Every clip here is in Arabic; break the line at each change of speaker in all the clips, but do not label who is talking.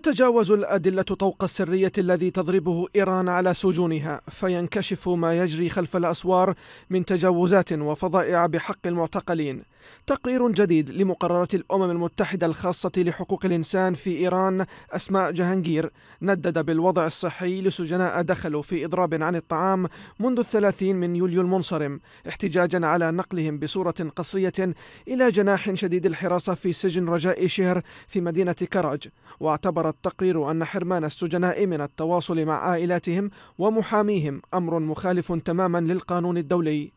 تتجاوز الأدلة طوق السرية الذي تضربه إيران على سجونها فينكشف ما يجري خلف الأسوار من تجاوزات وفضائع بحق المعتقلين تقرير جديد لمقررة الأمم المتحدة الخاصة لحقوق الإنسان في إيران أسماء جهانجير ندد بالوضع الصحي لسجناء دخلوا في إضراب عن الطعام منذ الثلاثين من يوليو المنصرم احتجاجا على نقلهم بصورة قصرية إلى جناح شديد الحراسة في سجن رجاء شهر في مدينة كراج واعتبر التقرير أن حرمان السجناء من التواصل مع عائلاتهم ومحاميهم أمر مخالف تماما للقانون الدولي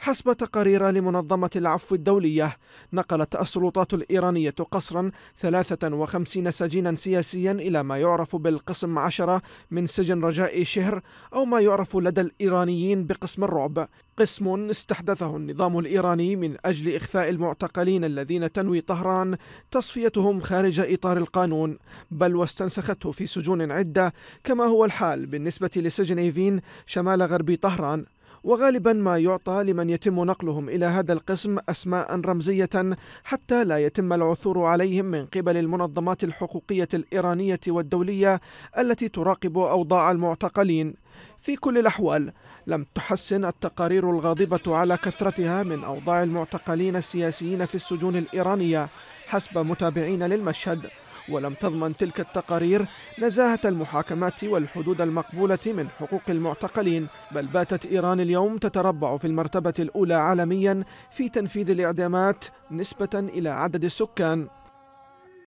حسب تقارير لمنظمة العفو الدولية نقلت السلطات الإيرانية قصرا 53 سجينا سياسيا إلى ما يعرف بالقسم 10 من سجن رجاء شهر أو ما يعرف لدى الإيرانيين بقسم الرعب قسم استحدثه النظام الإيراني من أجل إخفاء المعتقلين الذين تنوي طهران تصفيتهم خارج إطار القانون بل واستنسخته في سجون عدة كما هو الحال بالنسبة لسجن إيفين شمال غرب طهران وغالبا ما يعطى لمن يتم نقلهم إلى هذا القسم أسماء رمزية حتى لا يتم العثور عليهم من قبل المنظمات الحقوقية الإيرانية والدولية التي تراقب أوضاع المعتقلين في كل الأحوال لم تحسن التقارير الغاضبة على كثرتها من أوضاع المعتقلين السياسيين في السجون الإيرانية حسب متابعين للمشهد ولم تضمن تلك التقارير نزاهة المحاكمات والحدود المقبولة من حقوق المعتقلين بل باتت إيران اليوم تتربع في المرتبة الأولى عالميا في تنفيذ الإعدامات نسبة إلى عدد السكان